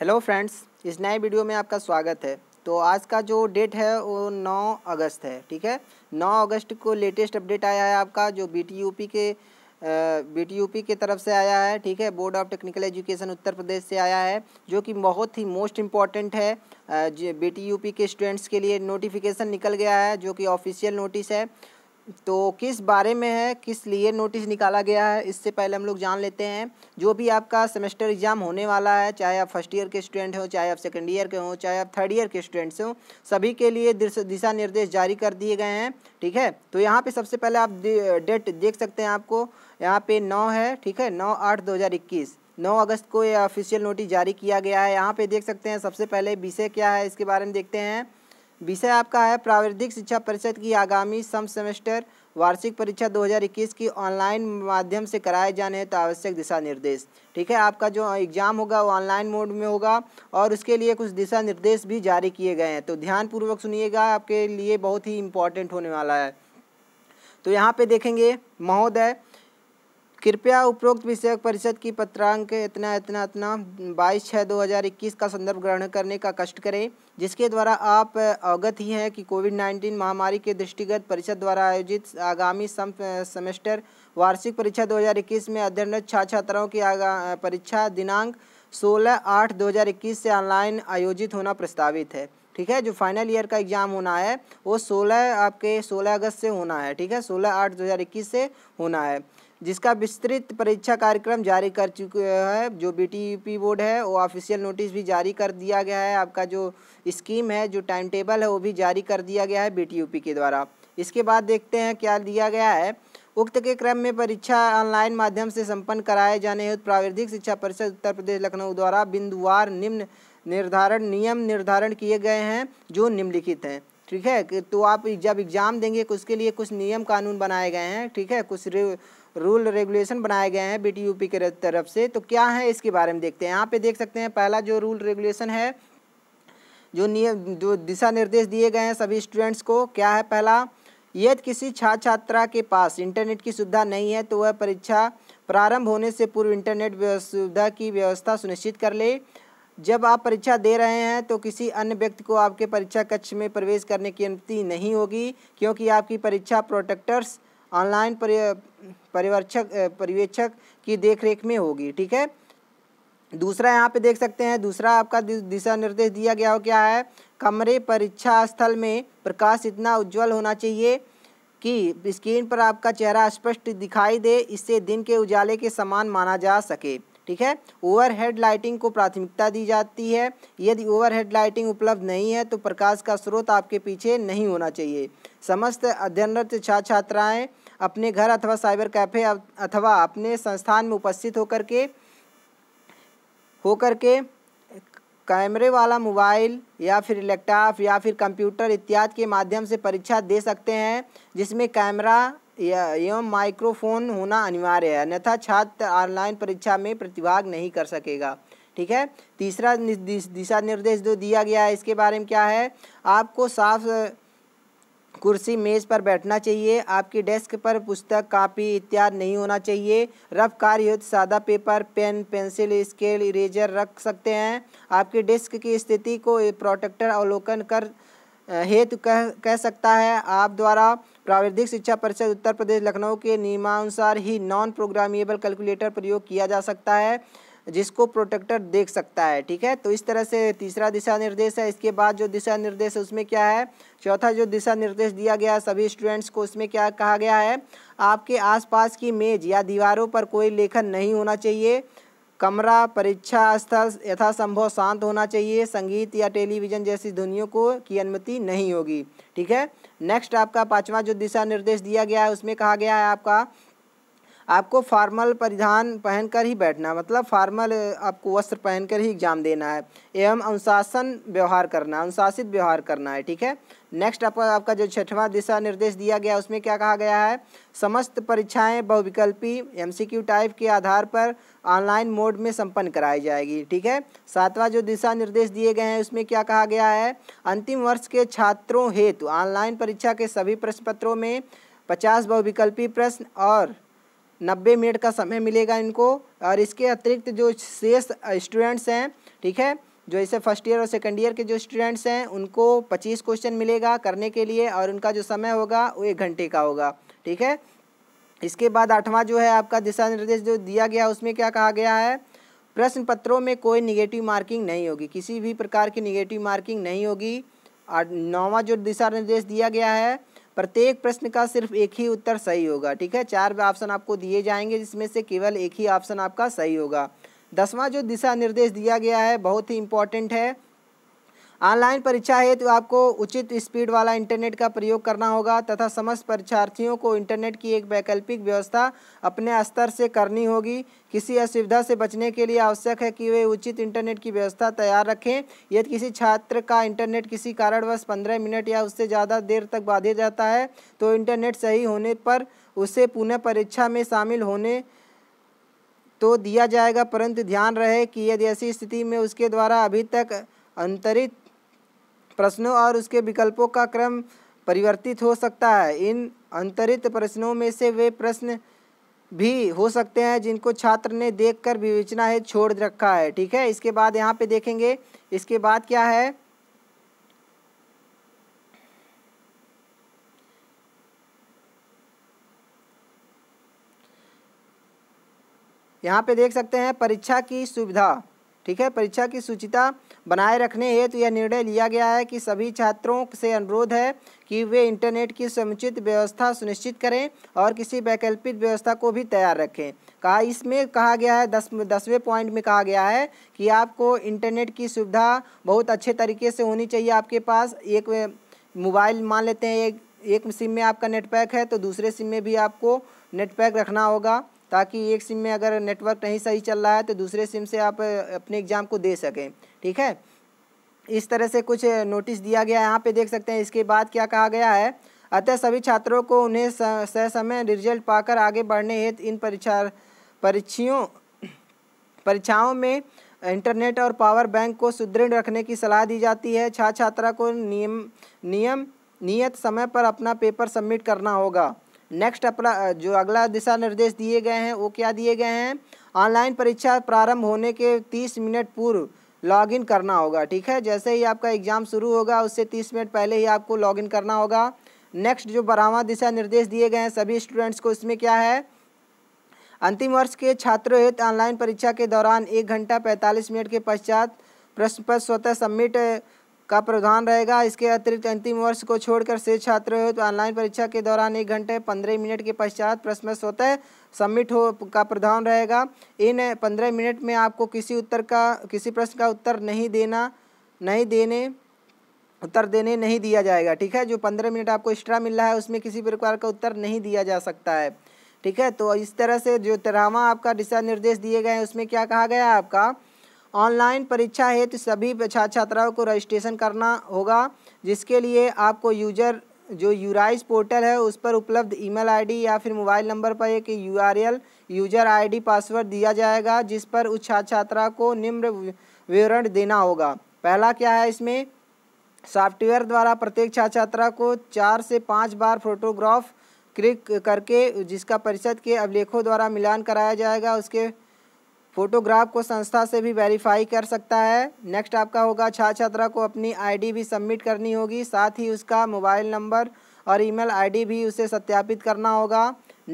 hello friends इस नए video में आपका स्वागत है तो आज का जो डेट है वो 9 अगस्त है ठीक है 9 अगस्त को लेटेस्ट अपडेट आया है आपका जो बीटीयूपी के बीटीयूपी के तरफ से आया है ठीक है Board of Technical Education Uttar Pradesh से आया है जो कि बहुत ही मोस्ट इम्पॉर्टेंट है बीटीयूपी के स्टूडेंट्स के लिए नोटिफिकेशन निकल गया है जो कि ऑफिशियल नोटिस है तो किस बारे में है किस लिए नोटिस निकाला गया है इससे पहले हम लोग जान लेते हैं जो भी आपका सेमेस्टर एग्ज़ाम होने वाला है चाहे आप फर्स्ट ईयर के स्टूडेंट हो चाहे आप सेकेंड ईयर के हों चाहे आप थर्ड ईयर के स्टूडेंट्स हों सभी के लिए दिशा निर्देश जारी कर दिए गए हैं ठीक है तो यहाँ पर सबसे पहले आप डेट देख सकते हैं आपको यहाँ पे नौ है ठीक है नौ आठ दो हज़ार इक्कीस नौ अगस्त को ये ऑफिशियल नोटिस जारी किया गया है यहाँ पे देख सकते हैं सबसे पहले विषय क्या है इसके बारे में देखते हैं विषय आपका है प्राविधिक शिक्षा परिषद की आगामी सम सेमेस्टर वार्षिक परीक्षा 2021 की ऑनलाइन माध्यम से कराए जाने तो आवश्यक दिशा निर्देश ठीक है आपका जो एग्ज़ाम होगा वो ऑनलाइन मोड में होगा और उसके लिए कुछ दिशा निर्देश भी जारी किए गए हैं तो ध्यानपूर्वक सुनिएगा आपके लिए बहुत ही इम्पॉर्टेंट होने वाला है तो यहाँ पे देखेंगे महोदय कृपया उपरोक्त विषयक परिषद की पत्रांक इतना इतना इतना बाईस छः दो हज़ार इक्कीस का संदर्भ ग्रहण करने का कष्ट करें जिसके द्वारा आप अवगत ही हैं कि कोविड नाइन्टीन महामारी के दृष्टिगत परिषद द्वारा आयोजित आगामी सम सेमेस्टर वार्षिक परीक्षा 2021 में अध्ययनरत छात्र छात्राओं की परीक्षा दिनांक 16 आठ 2021 से ऑनलाइन आयोजित होना प्रस्तावित है ठीक है जो फाइनल ईयर का एग्ज़ाम होना है वो 16 आपके 16 अगस्त से होना है ठीक है 16 आठ 2021 से होना है जिसका विस्तृत परीक्षा कार्यक्रम जारी कर चुके है जो बीटीयूपी बोर्ड है वो ऑफिशियल नोटिस भी जारी कर दिया गया है आपका जो स्कीम है जो टाइम टेबल है वो भी जारी कर दिया गया है बीटीयूपी के द्वारा इसके बाद देखते हैं क्या दिया गया है उक्त के क्रम में परीक्षा ऑनलाइन माध्यम से संपन्न कराए जाने हेतु प्राविधिक शिक्षा परिषद उत्तर प्रदेश लखनऊ द्वारा बिंदुवार निम्न निर्धारण नियम निर्धारण किए गए हैं जो निम्नलिखित हैं ठीक है तो आप जब एग्ज़ाम देंगे तो उसके लिए कुछ नियम कानून बनाए गए हैं ठीक है कुछ रूल रेगुलेशन बनाए गए हैं बीटीयूपी के तरफ से तो क्या है इसके बारे में देखते हैं यहाँ पे देख सकते हैं पहला जो रूल रेगुलेशन है जो नियम जो दिशा निर्देश दिए गए हैं सभी स्टूडेंट्स को क्या है पहला यदि किसी छात्र छात्रा के पास इंटरनेट की सुविधा नहीं है तो वह परीक्षा प्रारंभ होने से पूर्व इंटरनेट सुविधा की व्यवस्था सुनिश्चित कर ले जब आप परीक्षा दे रहे हैं तो किसी अन्य व्यक्ति को आपके परीक्षा कक्ष में प्रवेश करने की अनुमति नहीं होगी क्योंकि आपकी परीक्षा प्रोटेक्टर्स ऑनलाइन परिवर्क्षक पर्यवेक्षक की देखरेख में होगी ठीक है दूसरा यहाँ पे देख सकते हैं दूसरा आपका दिशा निर्देश दिया गया हो क्या है कमरे परीक्षा स्थल में प्रकाश इतना उज्जवल होना चाहिए कि स्क्रीन पर आपका चेहरा स्पष्ट दिखाई दे इससे दिन के उजाले के समान माना जा सके ठीक है ओवरहेड लाइटिंग को प्राथमिकता दी जाती है यदि ओवरहेड लाइटिंग उपलब्ध नहीं है तो प्रकाश का स्रोत आपके पीछे नहीं होना चाहिए समस्त अध्ययनरत छात्र छात्राएँ अपने घर अथवा साइबर कैफे अथवा अपने संस्थान में उपस्थित होकर के होकर के कैमरे वाला मोबाइल या फिर लैपटॉप या फिर कंप्यूटर इत्यादि के माध्यम से परीक्षा दे सकते हैं जिसमें कैमरा एवं माइक्रोफोन होना अनिवार्य है अन्यथा छात्र ऑनलाइन परीक्षा में प्रतिभाग नहीं कर सकेगा ठीक है तीसरा दिशा निर्देश जो दिया गया है इसके बारे में क्या है आपको साफ कुर्सी मेज़ पर बैठना चाहिए आपकी डेस्क पर पुस्तक कापी इत्यादि नहीं होना चाहिए रफ कार्ययुक्त सादा paper pen pencil scale eraser रख सकते हैं आपकी डेस्क की स्थिति को प्रोटेक्टर अवलोकन कर हेतु कह कह सकता है आप द्वारा प्राविधिक शिक्षा परिषद उत्तर प्रदेश लखनऊ के नियमानुसार ही नॉन प्रोग्रामेबल कैलकुलेटर प्रयोग किया जा सकता है जिसको प्रोटेक्टर देख सकता है ठीक है तो इस तरह से तीसरा दिशा निर्देश है इसके बाद जो दिशा निर्देश है उसमें क्या है चौथा जो दिशा निर्देश दिया गया सभी स्टूडेंट्स को उसमें क्या कहा गया है आपके आसपास की मेज या दीवारों पर कोई लेखन नहीं होना चाहिए कमरा परीक्षा स्थल यथासंभव शांत होना चाहिए संगीत या टेलीविज़न जैसी ध्वनियों को की अनुमति नहीं होगी ठीक है नेक्स्ट आपका पांचवा जो दिशा निर्देश दिया गया है उसमें कहा गया है आपका आपको फार्मल परिधान पहनकर ही बैठना मतलब फार्मल आपको वस्त्र पहनकर ही एग्जाम देना है एवं अनुशासन व्यवहार करना अनुशासित व्यवहार करना है ठीक है नेक्स्ट आपका आपका जो छठवां दिशा निर्देश दिया गया उसमें क्या कहा गया है समस्त परीक्षाएं बहुविकल्पी क्यू टाइप के आधार पर ऑनलाइन मोड में संपन्न कराई जाएगी ठीक है सातवां जो दिशा निर्देश दिए गए हैं उसमें क्या कहा गया है अंतिम वर्ष के छात्रों हेतु ऑनलाइन परीक्षा के सभी प्रश्न पत्रों में पचास बहुविकल्पी प्रश्न और नब्बे मिनट का समय मिलेगा इनको और इसके अतिरिक्त जो शेष स्टूडेंट्स हैं ठीक है जो इसे फर्स्ट ईयर और सेकेंड ईयर के जो स्टूडेंट्स हैं उनको पच्चीस क्वेश्चन मिलेगा करने के लिए और उनका जो समय होगा वो एक घंटे का होगा ठीक है इसके बाद आठवां जो है आपका दिशा निर्देश जो दिया गया उसमें क्या कहा गया है प्रश्न पत्रों में कोई निगेटिव मार्किंग नहीं होगी किसी भी प्रकार की निगेटिव मार्किंग नहीं होगी और नौवा जो दिशा निर्देश दिया गया है प्रत्येक प्रश्न का सिर्फ एक ही उत्तर सही होगा ठीक है चार ऑप्शन आपको दिए जाएंगे जिसमें से केवल एक ही ऑप्शन आपका सही होगा दसवां जो दिशा निर्देश दिया गया है बहुत ही इंपॉर्टेंट है ऑनलाइन परीक्षा हेतु तो आपको उचित स्पीड वाला इंटरनेट का प्रयोग करना होगा तथा समस्त परीक्षार्थियों को इंटरनेट की एक वैकल्पिक व्यवस्था अपने स्तर से करनी होगी किसी असुविधा से बचने के लिए आवश्यक है कि वे उचित इंटरनेट की व्यवस्था तैयार रखें यदि किसी छात्र का इंटरनेट किसी कारणवश पंद्रह मिनट या उससे ज़्यादा देर तक बाधित जाता है तो इंटरनेट सही होने पर उसे पुनः परीक्षा में शामिल होने तो दिया जाएगा परंतु ध्यान रहे कि यदि ऐसी स्थिति में उसके द्वारा अभी तक अंतरित प्रश्नों और उसके विकल्पों का क्रम परिवर्तित हो सकता है इन अंतरित प्रश्नों में से वे प्रश्न भी हो सकते हैं जिनको छात्र ने देखकर विवेचना है छोड़ रखा है ठीक है इसके बाद यहाँ पे देखेंगे इसके बाद क्या है यहाँ पे देख सकते हैं परीक्षा की सुविधा ठीक है परीक्षा की सूचिता बनाए रखने हेतु यह निर्णय लिया गया है कि सभी छात्रों से अनुरोध है कि वे इंटरनेट की समुचित व्यवस्था सुनिश्चित करें और किसी वैकल्पिक व्यवस्था को भी तैयार रखें कहा इसमें कहा गया है दस दसवें पॉइंट में कहा गया है कि आपको इंटरनेट की सुविधा बहुत अच्छे तरीके से होनी चाहिए आपके पास एक मोबाइल मान लेते हैं एक एक सिम में आपका नेटपैक है तो दूसरे सिम में भी आपको नेट पैक रखना होगा ताकि एक सिम में अगर नेटवर्क नहीं सही चल रहा है तो दूसरे सिम से आप अपने एग्ज़ाम को दे सकें ठीक है इस तरह से कुछ नोटिस दिया गया है यहाँ पे देख सकते हैं इसके बाद क्या कहा गया है अतः सभी छात्रों को उन्हें समय रिजल्ट पाकर आगे बढ़ने हेतु इन परीक्षा परीक्षियों परीक्षाओं में इंटरनेट और पावर बैंक को सुदृढ़ रखने की सलाह दी जाती है छात्र छात्रा को नियम नियम नियत समय पर अपना पेपर सबमिट करना होगा नेक्स्ट अपना जो अगला दिशा निर्देश दिए गए हैं वो क्या दिए गए हैं ऑनलाइन परीक्षा प्रारंभ होने के तीस मिनट पूर्व लॉगिन करना होगा ठीक है जैसे ही आपका एग्ज़ाम शुरू होगा उससे तीस मिनट पहले ही आपको लॉगिन करना होगा नेक्स्ट जो बरामद दिशा निर्देश दिए गए हैं सभी स्टूडेंट्स को इसमें क्या है अंतिम वर्ष के छात्रों हित ऑनलाइन परीक्षा के दौरान एक घंटा पैंतालीस मिनट के पश्चात प्रश्न पत्र स्वतः सबमिट का प्रावधान रहेगा इसके अतिरिक्त अंतिम वर्ष को छोड़कर शेष छात्रों हित ऑनलाइन परीक्षा के दौरान एक घंटे पंद्रह मिनट के पश्चात प्रश्न पत्र स्वतः सबमिट हो का प्रधान रहेगा इन पंद्रह मिनट में आपको किसी उत्तर का किसी प्रश्न का उत्तर नहीं देना नहीं देने उत्तर देने नहीं दिया जाएगा ठीक है जो पंद्रह मिनट आपको एक्स्ट्रा मिल रहा है उसमें किसी प्रकार का उत्तर नहीं दिया जा सकता है ठीक है तो इस तरह से जो तेरहवा आपका दिशा निर्देश दिए गए हैं उसमें क्या कहा गया है आपका ऑनलाइन परीक्षा हेतु सभी छात्र छात्राओं को रजिस्ट्रेशन करना होगा जिसके लिए आपको यूजर जो यूराइज पोर्टल है उस पर उपलब्ध ईमेल आईडी या फिर मोबाइल नंबर पर एक यूआरएल यूजर आईडी पासवर्ड दिया जाएगा जिस पर उस छात्र छात्रा को निम्न विवरण देना होगा पहला क्या है इसमें सॉफ्टवेयर द्वारा प्रत्येक छात्र छात्रा को चार से पाँच बार फोटोग्राफ क्लिक करके जिसका परिषद के अभिलेखों द्वारा मिलान कराया जाएगा उसके फोटोग्राफ को संस्था से भी वेरीफाई कर सकता है नेक्स्ट आपका होगा छात्र छात्रा को अपनी आईडी भी सबमिट करनी होगी साथ ही उसका मोबाइल नंबर और ईमेल आईडी भी उसे सत्यापित करना होगा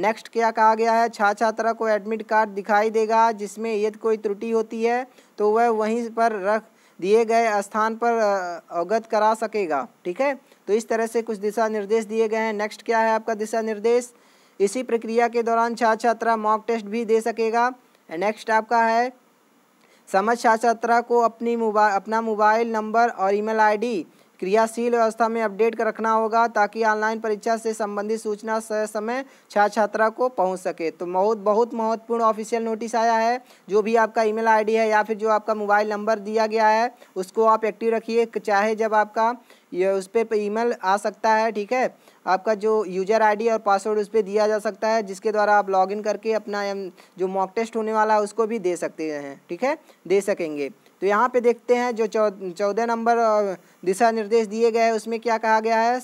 नेक्स्ट क्या कहा गया है छात्र छात्रा को एडमिट कार्ड दिखाई देगा जिसमें यदि कोई त्रुटि होती है तो वह वहीं पर रख दिए गए स्थान पर अवगत करा सकेगा ठीक है तो इस तरह से कुछ दिशा निर्देश दिए गए हैं नेक्स्ट क्या है आपका दिशा निर्देश इसी प्रक्रिया के दौरान छात्र छात्रा मॉक टेस्ट भी दे सकेगा नेक्स्ट आपका है समझ छात्र को अपनी मोबाइल अपना मोबाइल नंबर और ईमेल आईडी क्रियाशील व्यवस्था में अपडेट कर रखना होगा ताकि ऑनलाइन परीक्षा से संबंधित सूचना समय छात्र छात्रा को पहुंच सके तो बहुत बहुत महत्वपूर्ण ऑफिशियल नोटिस आया है जो भी आपका ईमेल आईडी है या फिर जो आपका मोबाइल नंबर दिया गया है उसको आप एक्टिव रखिए चाहे जब आपका ये उस पर ईमेल आ सकता है ठीक है आपका जो यूजर आईडी और पासवर्ड उस पर दिया जा सकता है जिसके द्वारा आप लॉगिन करके अपना जो मॉक टेस्ट होने वाला है उसको भी दे सकते हैं ठीक है दे सकेंगे तो यहाँ पे देखते हैं जो चौदह नंबर दिशा निर्देश दिए गए हैं उसमें क्या कहा गया है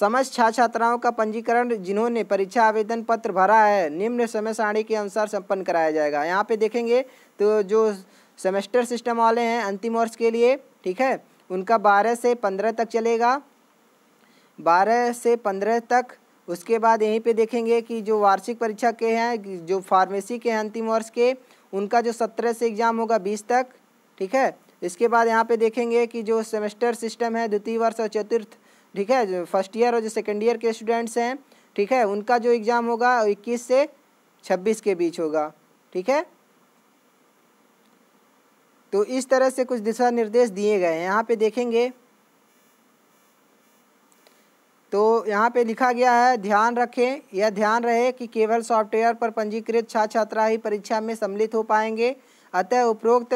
समस्त छात्र छात्राओं का पंजीकरण जिन्होंने परीक्षा आवेदन पत्र भरा है निम्न समय सारणी के अनुसार संपन्न कराया जाएगा यहाँ पर देखेंगे तो जो सेमेस्टर सिस्टम वाले हैं अंतिम वर्ष के लिए ठीक है उनका बारह से पंद्रह तक चलेगा बारह से पंद्रह तक उसके बाद यहीं पे देखेंगे कि जो वार्षिक परीक्षा के हैं जो फार्मेसी के हैं अंतिम वर्ष के उनका जो सत्रह से एग्ज़ाम होगा बीस तक ठीक है इसके बाद यहाँ पे देखेंगे कि जो सेमेस्टर सिस्टम है द्वितीय वर्ष और चतुर्थ ठीक है जो फर्स्ट ईयर और जो सेकेंड ईयर के स्टूडेंट्स हैं ठीक है उनका जो एग्ज़ाम होगा इक्कीस से छब्बीस के बीच होगा ठीक है तो इस तरह से कुछ दिशा निर्देश दिए गए हैं यहाँ पे देखेंगे तो यहाँ पे लिखा गया है ध्यान रखें या ध्यान रहे कि केवल सॉफ्टवेयर पर पंजीकृत छात्र छात्रा ही परीक्षा में सम्मिलित हो पाएंगे अतः उपरोक्त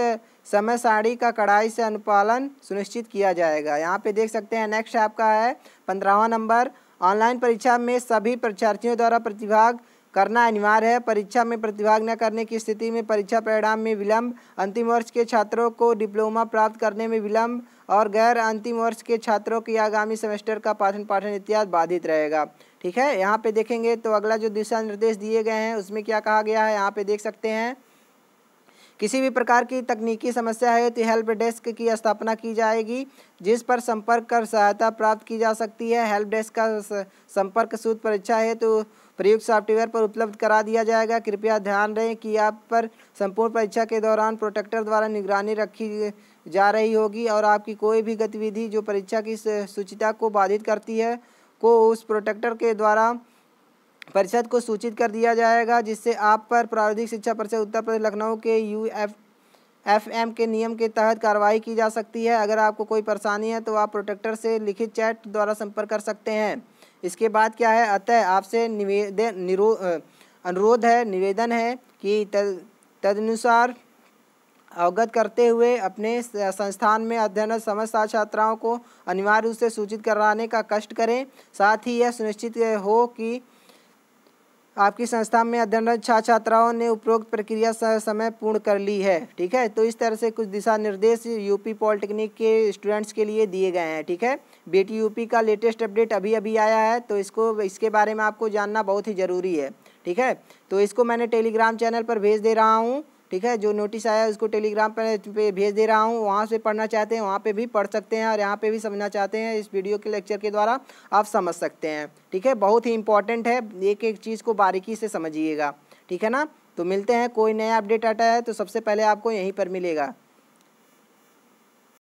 समय साड़ी का कड़ाई से अनुपालन सुनिश्चित किया जाएगा यहाँ पे देख सकते हैं नेक्स्ट आपका है पंद्रहवा नंबर ऑनलाइन परीक्षा में सभी परीक्षार्थियों द्वारा प्रतिभाग करना अनिवार्य है परीक्षा में प्रतिभाग न करने की स्थिति में परीक्षा परिणाम में विलंब अंतिम वर्ष के छात्रों को डिप्लोमा प्राप्त करने में विलंब और गैर अंतिम वर्ष के छात्रों की आगामी सेमेस्टर का पाठन पाठन इत्यादि बाधित रहेगा ठीक है यहाँ पे देखेंगे तो अगला जो दिशा निर्देश दिए गए हैं उसमें क्या कहा गया है यहाँ पे देख सकते हैं किसी भी प्रकार की तकनीकी समस्या है तो हेल्प डेस्क की स्थापना की जाएगी जिस पर संपर्क कर सहायता प्राप्त की जा सकती है हेल्प डेस्क का संपर्क सूत्र परीक्षा है तो प्रयुक्त सॉफ्टवेयर पर उपलब्ध करा दिया जाएगा कृपया ध्यान रहे कि आप पर संपूर्ण परीक्षा के दौरान प्रोटेक्टर द्वारा निगरानी रखी जा रही होगी और आपकी कोई भी गतिविधि जो परीक्षा की सुचिता को बाधित करती है को उस प्रोटेक्टर के द्वारा परिषद को सूचित कर दिया जाएगा जिससे आप पर प्रावधिक शिक्षा परिषद उत्तर प्रदेश लखनऊ के यू एफ एफ एम के नियम के तहत कार्रवाई की जा सकती है अगर आपको कोई परेशानी है तो आप प्रोटेक्टर से लिखित चैट द्वारा संपर्क कर सकते हैं इसके बाद क्या है अतः आपसे निवेदन निरो अनुरोध है निवेदन है कि तदनुसार अवगत करते हुए अपने संस्थान में अध्ययनरत समस्त छात्राओं को अनिवार्य रूप से सूचित कराने का कष्ट करें साथ ही यह सुनिश्चित हो कि आपकी संस्था में अध्ययनरत छात्र छात्राओं ने उपरोक्त प्रक्रिया समय पूर्ण कर ली है ठीक है तो इस तरह से कुछ दिशा निर्देश यूपी पॉलिटेक्निक के स्टूडेंट्स के लिए दिए गए हैं ठीक है बेटी यूपी का लेटेस्ट अपडेट अभी अभी आया है तो इसको इसके बारे में आपको जानना बहुत ही ज़रूरी है ठीक है तो इसको मैंने टेलीग्राम चैनल पर भेज दे रहा हूँ ठीक है जो नोटिस आया उसको टेलीग्राम पर भेज दे रहा हूँ वहाँ से पढ़ना चाहते हैं वहाँ पे भी पढ़ सकते हैं और यहाँ पे भी समझना चाहते हैं इस वीडियो के लेक्चर के द्वारा आप समझ सकते हैं ठीक है बहुत ही इंपॉर्टेंट है एक एक चीज़ को बारीकी से समझिएगा ठीक है ना तो मिलते हैं कोई नया अपडेट आता है तो सबसे पहले आपको यहीं पर मिलेगा